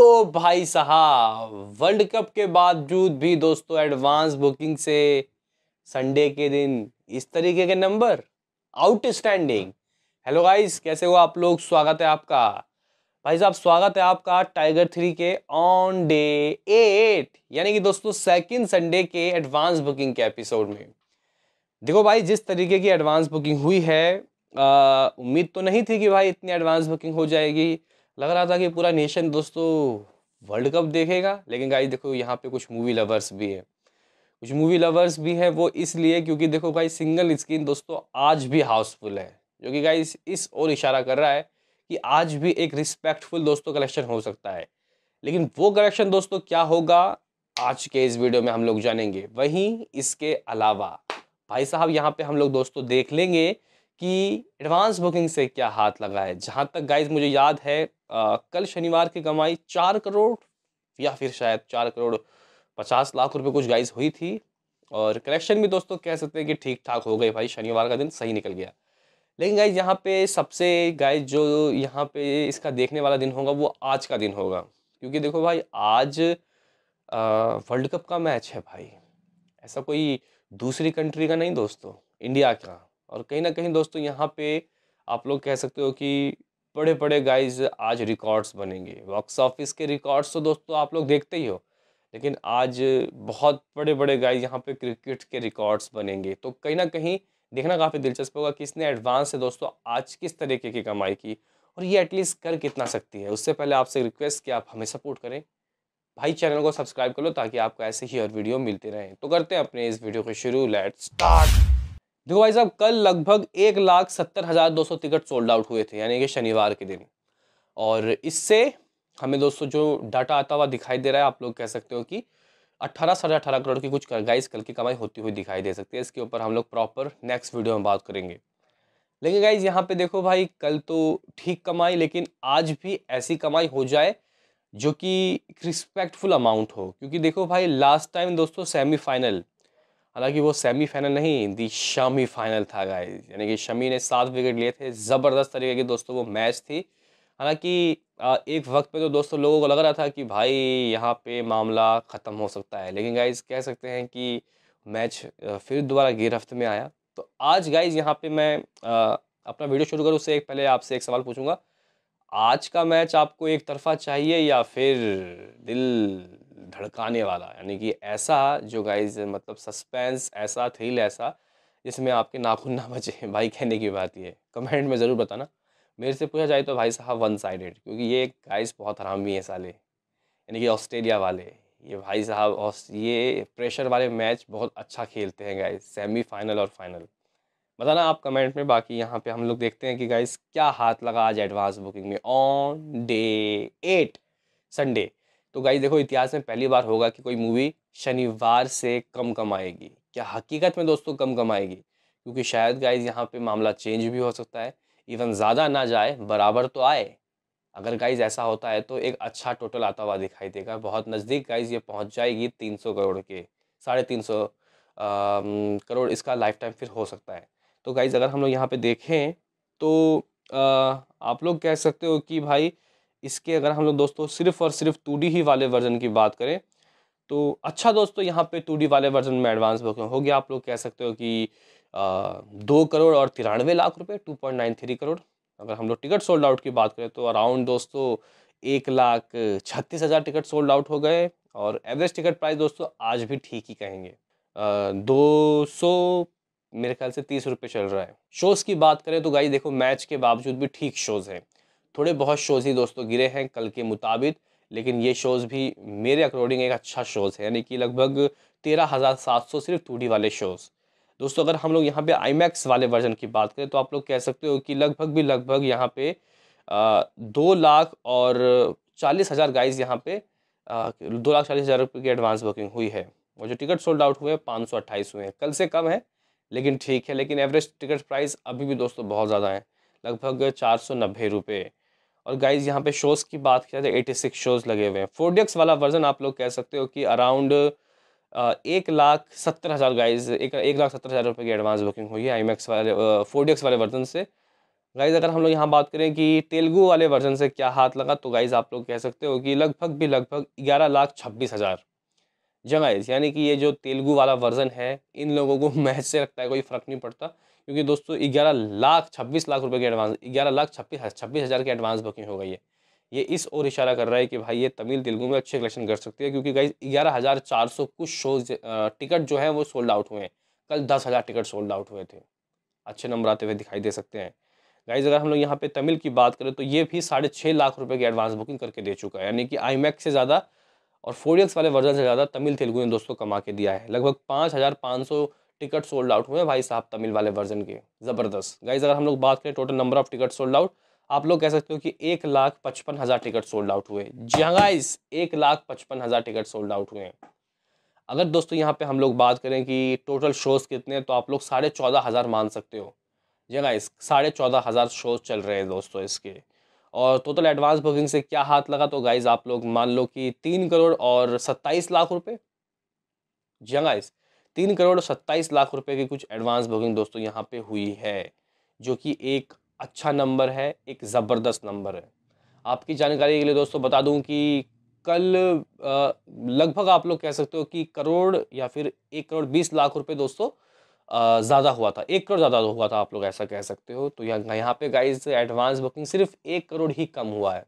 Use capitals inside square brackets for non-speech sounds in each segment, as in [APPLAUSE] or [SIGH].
ओ भाई साहब world cup के बावजूद भी दोस्तों एडवांस बुकिंग से संडे के दिन इस तरीके के नंबर आउटस्टैंडिंग हेलो गाइस कैसे हो आप लोग स्वागत है आपका भाई साहब स्वागत है आपका टाइगर थ्री के ऑन डे एट यानी कि दोस्तों सेकंड संडे के एडवांस बुकिंग के एपिसोड में देखो भाई जिस तरीके की एडवांस बुकिंग हुई है उम्मीद तो नहीं थी कि भाई इतनी एडवांस बुकिंग हो जाएगी लग रहा था कि पूरा नेशन दोस्तों वर्ल्ड कप देखेगा लेकिन गाइस देखो यहाँ पे कुछ मूवी लवर्स भी है कुछ मूवी लवर्स भी है वो इसलिए क्योंकि देखो भाई सिंगल स्क्रीन दोस्तों आज भी हाउसफुल है जो कि गाइस इस और इशारा कर रहा है कि आज भी एक रिस्पेक्टफुल दोस्तों कलेक्शन हो सकता है लेकिन वो कलेक्शन दोस्तों क्या होगा आज के इस वीडियो में हम लोग जानेंगे वहीं इसके अलावा भाई साहब यहाँ पे हम लोग दोस्तों देख लेंगे कि एडवांस बुकिंग से क्या हाथ लगा है जहाँ तक गाइज मुझे याद है आ, कल शनिवार की कमाई चार करोड़ या फिर शायद चार करोड़ पचास लाख रुपए कुछ गाइज हुई थी और कलेक्शन भी दोस्तों कह सकते हैं कि ठीक ठाक हो गए भाई शनिवार का दिन सही निकल गया लेकिन गाइज यहाँ पे सबसे गाइज जो यहाँ पे इसका देखने वाला दिन होगा वो आज का दिन होगा क्योंकि देखो भाई आज वर्ल्ड कप का मैच है भाई ऐसा कोई दूसरी कंट्री का नहीं दोस्तों इंडिया का और कहीं ना कहीं दोस्तों यहाँ पे आप लोग कह सकते हो कि बड़े बड़े गाइज आज रिकॉर्ड्स बनेंगे बॉक्स ऑफिस के रिकॉर्ड्स तो दोस्तों आप लोग देखते ही हो लेकिन आज बहुत बड़े बड़े गाइज यहाँ पे क्रिकेट के रिकॉर्ड्स बनेंगे तो कहीं ना कहीं देखना काफ़ी दिलचस्प होगा कि इसने एडवांस से दोस्तों आज किस तरीके की कमाई की और ये एटलीस्ट कर कितना सकती है उससे पहले आपसे रिक्वेस्ट कि आप हमें सपोर्ट करें भाई चैनल को सब्सक्राइब कर लो ताकि आपको ऐसे ही और वीडियो मिलते रहें तो करते हैं अपने इस वीडियो को शुरू लेट स्टार्ट देखो भाई साहब कल लगभग एक लाख सत्तर हज़ार दो सौ टिकट सोल्ड आउट हुए थे यानी कि शनिवार के दिन और इससे हमें दोस्तों जो डाटा आता हुआ दिखाई दे रहा है आप लोग कह सकते हो कि अट्ठारह साढ़े अठारह करोड़ की कुछ गाइस कल की कमाई होती हुई दिखाई दे सकती है इसके ऊपर हम लोग प्रॉपर नेक्स्ट वीडियो में बात करेंगे लेकिन गाइज यहाँ पे देखो भाई कल तो ठीक कमाई लेकिन आज भी ऐसी कमाई हो जाए जो कि रिस्पेक्टफुल अमाउंट हो क्योंकि देखो भाई लास्ट टाइम दोस्तों सेमीफाइनल हालांकि वो सेमीफाइनल नहीं दी शमी फाइनल था गाइस यानी कि शमी ने सात विकेट लिए थे ज़बरदस्त तरीके की दोस्तों वो मैच थी हालांकि एक वक्त पे तो दोस्तों लोगों को लग रहा था कि भाई यहाँ पे मामला ख़त्म हो सकता है लेकिन गाइज कह सकते हैं कि मैच फिर दोबारा गिरफ्त में आया तो आज गाइज यहाँ पे मैं अपना वीडियो शुरू करूँ उससे एक पहले आपसे एक सवाल पूछूंगा आज का मैच आपको एक तरफा चाहिए या फिर दिल धड़काने वाला यानी कि ऐसा जो गाइज मतलब सस्पेंस ऐसा थ्रिल ऐसा जिसमें आपके नाखून ना बचे भाई कहने की बात ये कमेंट में ज़रूर बताना मेरे से पूछा जाए तो भाई साहब वन साइडेड क्योंकि ये गाइस बहुत हरामी है साले यानी कि ऑस्ट्रेलिया वाले ये भाई साहब ये प्रेशर वाले मैच बहुत अच्छा खेलते हैं गाइस सेमीफाइनल और फाइनल बताना आप कमेंट में बाकी यहाँ पे हम लोग देखते हैं कि गाइस क्या हाथ लगा आज एडवांस बुकिंग में ऑन डे एट संडे तो गाइज देखो इतिहास में पहली बार होगा कि कोई मूवी शनिवार से कम कमाएगी क्या हकीकत में दोस्तों कम कमाएगी क्योंकि शायद गाइज यहाँ पे मामला चेंज भी हो सकता है इवन ज़्यादा ना जाए बराबर तो आए अगर गाइज ऐसा होता है तो एक अच्छा टोटल आता हुआ दिखाई देगा बहुत नज़दीक गाइज ये पहुँच जाएगी तीन सौ करोड़ के साढ़े तीन सौ करोड़ इसका लाइफ टाइम फिर हो सकता है तो गाइज अगर हम लोग यहाँ पर देखें तो आ, आप लोग कह सकते हो कि भाई इसके अगर हम लोग दोस्तों सिर्फ और सिर्फ टू ही वाले वर्जन की बात करें तो अच्छा दोस्तों यहाँ पे टू वाले वर्जन में एडवांस बुकिंग हो गया आप लोग कह सकते हो कि आ, दो करोड़ और तिरानवे लाख रुपए two point nine three crore अगर हम लोग टिकट सोल्ड आउट की बात करें तो अराउंड दोस्तों एक लाख छत्तीस हज़ार टिकट सोल्ड आउट हो गए और एवरेज टिकट प्राइस दोस्तों आज भी ठीक ही कहेंगे आ, दो सौ मेरे ख्याल से तीस रुपये चल रहा है शोज़ की बात करें तो गाई देखो मैच के बावजूद भी ठीक शोज़ हैं थोड़े बहुत शोज़ ही दोस्तों गिरे हैं कल के मुताबिक लेकिन ये शोज़ भी मेरे अकॉर्डिंग एक अच्छा शोज़ है यानी कि लगभग तेरह हज़ार सात सौ सिर्फ टू वाले शोज़ दोस्तों अगर हम लोग यहाँ पे मैक्स वाले वर्जन की बात करें तो आप लोग कह सकते हो कि लगभग भी लगभग यहाँ पे आ, दो लाख और चालीस हज़ार गाइज यहाँ पे आ, दो लाख चालीस हज़ार रुपये की एडवांस बुकिंग हुई है और जो टिकट सोल्ड आउट हुए हैं पाँच सौ अट्ठाईस हुए हैं कल से कम है लेकिन ठीक है लेकिन एवरेज टिकट प्राइस अभी भी दोस्तों बहुत ज़्यादा है लगभग चार सौ नब्बे रुपये और गाइज यहाँ पे शोज़ की बात किया जाए एटी सिक्स शोज़ लगे हुए हैं फोर्डियक्स वाला वर्जन आप लोग कह सकते हो कि अराउंड एक लाख सत्तर हज़ार गाइज एक एक लाख सत्तर हज़ार रुपये की एडवांस बुकिंग हुई है आई मैक्स वाले फोर्डियक्स वाले वर्जन से गाइज अगर हम लोग यहाँ बात करें कि तेलुगु वाले वर्जन से क्या हाथ लगा तो गाइज आप लोग कह सकते हो कि लगभग भी लगभग ग्यारह लाख छब्बीस हज़ार जगाइज यानी कि ये जो तेलुगु वाला वर्जन है इन लोगों को [LAUGHS] मैच से लगता है कोई फ़र्क नहीं पड़ता क्योंकि दोस्तों ग्यारह लाख छब्बीस लाख रुपए की एडवांस ग्यारह लाख छब्बीस छब्बीस हज़ार की एडवांस बुकिंग हो गई है ये इस ओर इशारा कर रहा है कि भाई ये तमिल तेलुगु में अच्छे कलेक्शन कर सकती है क्योंकि गाइज ग्यारह हज़ार चार सौ कुछ शोज टिकट जो है वो सोल्ड आउट हुए हैं कल दस हज़ार टिकट सोल्ड आउट हुए थे अच्छे नंबर आते हुए दिखाई दे सकते हैं गाइज अगर हम लोग यहाँ पे तमिल की बात करें तो ये भी साढ़े छः लाख रुपए की एडवांस बुकिंग करके दे चुका है यानी कि आई से ज़्यादा और फोर वाले वर्जन से ज़्यादा तमिल तेलुगु ने दोस्तों कमा के दिया है लगभग पाँच हज़ार पाँच सौ टिकट सोल्ड आउट हुए भाई साहब तमिल वाले वर्जन के ज़बरदस्त गाइज अगर हम लोग बात करें total number of ticket sold out आप लोग कह सकते हो कि एक लाख पचपन हज़ार टिकट सोल्ड आउट हुए जी हाँ गाइज एक लाख पचपन हज़ार टिकट सोल्ड आउट हुए हैं अगर दोस्तों यहाँ पे हम लोग बात करें कि टोटल शोज़ कितने हैं तो आप लोग साढ़े चौदह हज़ार मान सकते हो जी गाइज हाँ, साढ़े चौदह हज़ार शोज़ चल रहे हैं दोस्तों इसके और टोटल एडवांस बुकिंग से क्या हाथ लगा तो गाइज़ आप लोग मान लो कि तीन करोड़ और सत्ताईस लाख रुपये जी गाइज़ हाँ, तीन करोड़ सत्ताईस लाख रुपए की कुछ एडवांस बुकिंग दोस्तों यहाँ पे हुई है जो कि एक अच्छा नंबर है एक ज़बरदस्त नंबर है आपकी जानकारी के लिए दोस्तों बता दूँ कि कल लगभग आप लोग कह सकते हो कि करोड़ या फिर एक करोड़ बीस लाख रुपये दोस्तों ज़्यादा हुआ था एक करोड़ ज़्यादा हुआ था आप लोग ऐसा कह सकते हो तो यहाँ यहाँ पे गाइज एडवांस बुकिंग सिर्फ एक करोड़ ही कम हुआ है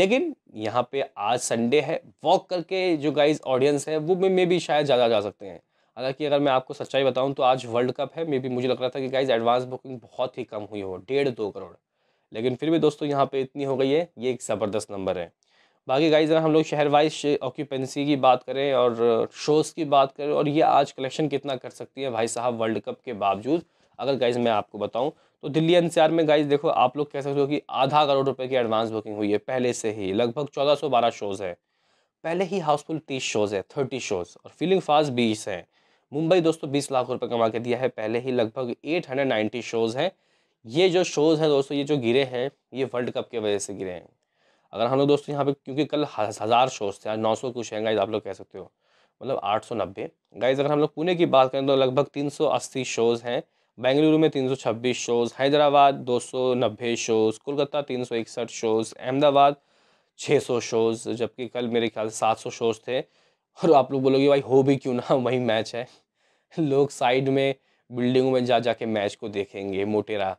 लेकिन यहाँ पे आज संडे है वॉक करके जो गाइज ऑडियंस है वो में, में भी शायद ज़्यादा जा सकते हैं हालांकि अगर मैं आपको सच्चाई बताऊं तो आज वर्ल्ड कप है मे बी मुझे लग रहा था कि गाइज एडवांस बुकिंग बहुत ही कम हुई हो डेढ़ दो करोड़ लेकिन फिर भी दोस्तों यहाँ पे इतनी हो गई है ये एक ज़बरदस्त नंबर है बाकी गाइज अगर हम लोग शहर वाइज ऑक्यूपेंसी की बात करें और शोज़ की बात करें और ये आज कलेक्शन कितना कर सकती है भाई साहब वर्ल्ड कप के बावजूद अगर गाइज मैं आपको बताऊँ तो दिल्ली एन में गाइज देखो आप लोग कह सकते हो कि आधा करोड़ रुपये की एडवांस बुकिंग हुई है पहले से ही लगभग चौदह सौ बारह शोज़ है पहले ही हाउसफुल तीस शोज़ है थर्टी शोज़ और फीलिंग फास्ट बीस हैं मुंबई दोस्तों बीस लाख रुपये कमा के दिया है पहले ही लगभग एट हंड्रेड नाइन्टी शोज़ हैं ये जो शोज़ हैं दोस्तों ये जो गिरे हैं ये वर्ल्ड कप के वजह से गिरे हैं अगर हम लोग दोस्तों यहाँ पे क्योंकि कल हज़ार शोज़ थे आज नौ सौ कुछ हैं गाइज आप लोग कह सकते हो मतलब आठ सौ नब्बे गाइज अगर हम लोग पुणे की बात करें तो लगभग तीन सौ अस्सी शोज़ हैं बेंगलुरु में तीन सौ छब्बीस शोज़ हैदराबाद दो सौ नब्बे शोज़ कोलकाता तीन सौ इकसठ शोज़ अहमदाबाद छः सौ शोज़ जबकि कल मेरे ख्याल से सात सौ शोज़ थे और आप लोग बोलोगे भाई हो भी क्यों ना वही मैच है लोग साइड में बिल्डिंगों में जा जा के मैच को देखेंगे मोटेरा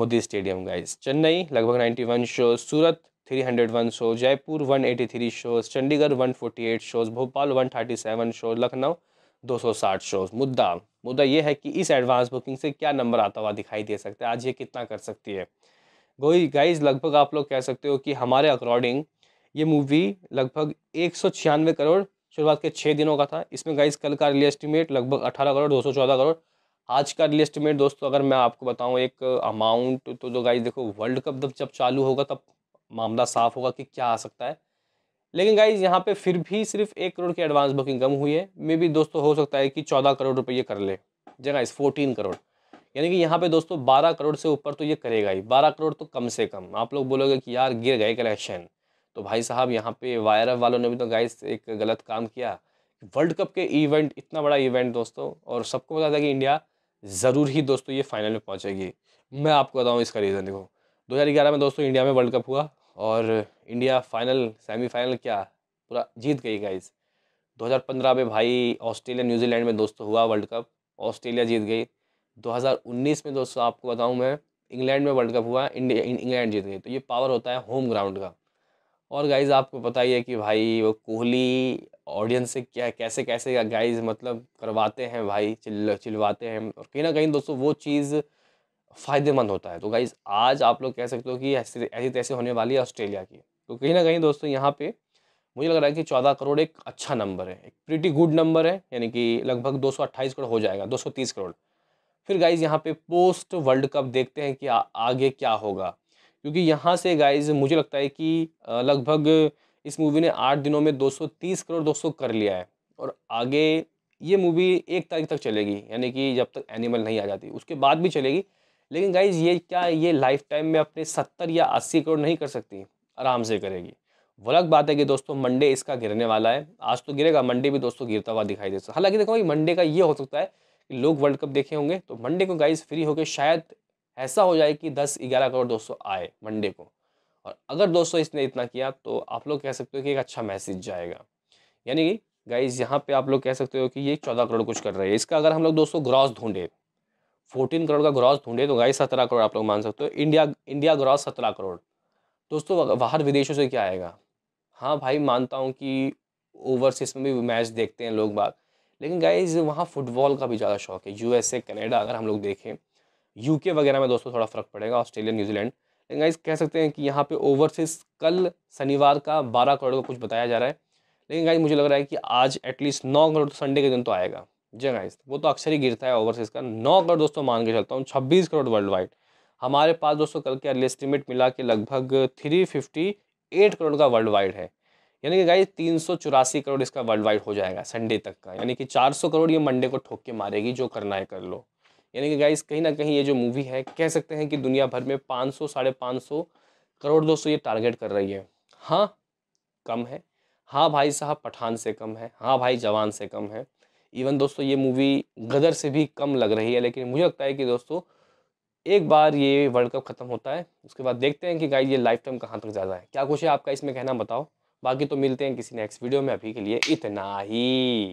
मोदी स्टेडियम गाइस चेन्नई लगभग ninety one show Surat three hundred one show Jaipur one eighty three shows Chandigarh one forty eight shows Bhopal one thirty seven show Lucknow दो सौ साठ शोज मुद्दा मुद्दा ये है कि इस एडवांस बुकिंग से क्या नंबर आता हुआ दिखाई दे सकता है आज ये कितना कर सकती है गोई गाइज लगभग आप लोग कह सकते हो कि हमारे अकॉर्डिंग ये मूवी लगभग एक करोड़ शुरुआत के छः दिनों का था इसमें गाइज कल का रियल एस्टिमेट लगभग अठारह करोड़ दो सौ चौदह करोड़ आज का रियल एस्टिमेट दोस्तों अगर मैं आपको बताऊँ एक अमाउंट तो जो गाइज देखो वर्ल्ड कप जब जब चालू होगा तब मामला साफ होगा कि क्या आ सकता है लेकिन गाइज यहाँ पर फिर भी सिर्फ एक करोड़ की एडवांस बुकिंग कम हुई है मे भी दोस्तों हो सकता है कि चौदह करोड़ रुपये कर ले जगह इस फोर्टीन करोड़ यानी कि यहाँ पे दोस्तों बारह करोड़ से ऊपर तो ये करेगा ही बारह करोड़ तो कम से कम आप लोग बोलोगे कि यार गिर गए कलेक्शन तो भाई साहब यहाँ पे वायर वालों ने भी तो गाइस एक गलत काम किया वर्ल्ड कप के इवेंट इतना बड़ा इवेंट दोस्तों और सबको पता था कि इंडिया ज़रूर ही दोस्तों ये फाइनल में पहुँचेगी मैं आपको बताऊँ इसका रीज़न देखो दो में दोस्तों इंडिया में वर्ल्ड कप हुआ और इंडिया फाइनल सेमीफाइनल क्या पूरा जीत गई गाइस 2015 में भाई ऑस्ट्रेलिया न्यूजीलैंड में दोस्तों हुआ वर्ल्ड कप ऑस्ट्रेलिया जीत गई 2019 में दोस्तों आपको बताऊं मैं इंग्लैंड में वर्ल्ड कप हुआ इंडिया इंग्लैंड जीत गई तो ये पावर होता है होम ग्राउंड का और गाइज आपको पता ही है कि भाई वो कोहली ऑडियंस से क्या कैसे कैसे गाइज मतलब करवाते हैं भाई चिल चिलवाते हैं और कहीं ना कहीं दोस्तों वो चीज़ फ़ायदेमंद होता है तो गाइज आज आप लोग कह सकते हो कि ऐसी ऐसी तैसे होने वाली है ऑस्ट्रेलिया की तो कहीं ना कहीं दोस्तों यहाँ पे मुझे लग रहा है कि चौदह करोड़ एक अच्छा नंबर है एक प्रिटी गुड नंबर है यानी कि लगभग दो करोड़ हो जाएगा दो करोड़ फिर गाइज यहाँ पे पोस्ट वर्ल्ड कप देखते हैं कि आ, आगे क्या होगा क्योंकि यहाँ से गाइज मुझे लगता है कि लगभग इस मूवी ने आठ दिनों में 230 करोड़ 200 कर लिया है और आगे ये मूवी एक तारीख तक चलेगी यानी कि जब तक एनिमल नहीं आ जाती उसके बाद भी चलेगी लेकिन गाइज ये क्या ये लाइफ टाइम में अपने सत्तर या अस्सी करोड़ नहीं कर सकती आराम से करेगी वो अलग बात है कि दोस्तों मंडे इसका गिरने वाला है आज तो गिरेगा मंडे भी दोस्तों गिरता हुआ दिखाई देता सकता हालांकि देखो भाई मंडे का ये हो सकता है कि लोग वर्ल्ड कप देखे होंगे तो मंडे को गाइज फ्री होकर शायद ऐसा हो जाए कि दस ग्यारह करोड़ दोस्तों आए मंडे को और अगर दोस्तों इसने इतना किया तो आप लोग कह सकते हो कि एक अच्छा मैसेज जाएगा यानी कि गाइज यहाँ पे आप लोग कह सकते हो कि ये चौदह करोड़ कुछ कर रहे हैं इसका अगर हम लोग दोस्तों ग्रॉस ढूंढे फोर्टीन करोड़ का ग्रॉस ढूंढे तो गाइज सत्रह करोड़ आप लोग मान सकते हो इंडिया इंडिया ग्रॉस सत्रह करोड़ दोस्तों बाहर विदेशों से क्या आएगा हाँ भाई मानता हूँ कि ओवरसीज़ में भी मैच देखते हैं लोग बाग लेकिन गाइज वहाँ फुटबॉल का भी ज़्यादा शौक है यूएसए कनाडा अगर हम लोग देखें यूके वगैरह में दोस्तों थोड़ा फ़र्क पड़ेगा ऑस्ट्रेलिया न्यूजीलैंड लेकिन गाइस कह सकते हैं कि यहाँ पे ओवरसीज कल शनिवार का बारह करोड़ का कुछ बताया जा रहा है लेकिन गाइस मुझे लग रहा है कि आज एटलीस्ट नौ करोड़ तो संडे के दिन तो आएगा जी हाँ गाइस वो तो अक्सर ही गिरता है ओवरसीज़ का नौ करोड़ दोस्तों मान के चलता हूँ छब्बीस करोड़ वर्ल्ड वाइड हमारे पास दोस्तों कल के अर्ली एस्टिमेट मिला के लगभग थ्री फिफ्टी एट करोड़ का वर्ल्ड वाइड है यानी कि गाइज तीन सौ चौरासी करोड़ इसका वर्ल्ड वाइड हो जाएगा संडे तक का यानी कि चार सौ करोड़ ये मंडे को ठोक के मारेगी जो करना है कर लो यानी कि गाइस कहीं ना कहीं ये जो मूवी है कह सकते हैं कि दुनिया भर में पाँच सौ साढ़े पाँच सौ करोड़ दोस्तों ये टारगेट कर रही है हाँ कम है हाँ भाई साहब पठान से कम है हाँ भाई जवान से कम है इवन दोस्तों ये मूवी गदर से भी कम लग रही है लेकिन मुझे लगता है कि दोस्तों एक बार ये वर्ल्ड कप ख़त्म होता है उसके बाद देखते हैं कि गाइज ये लाइफ टाइम कहाँ तक ज़्यादा है क्या कुछ है आपका इसमें कहना बताओ बाकी तो मिलते हैं किसी नेक्स्ट वीडियो में अभी के लिए इतना ही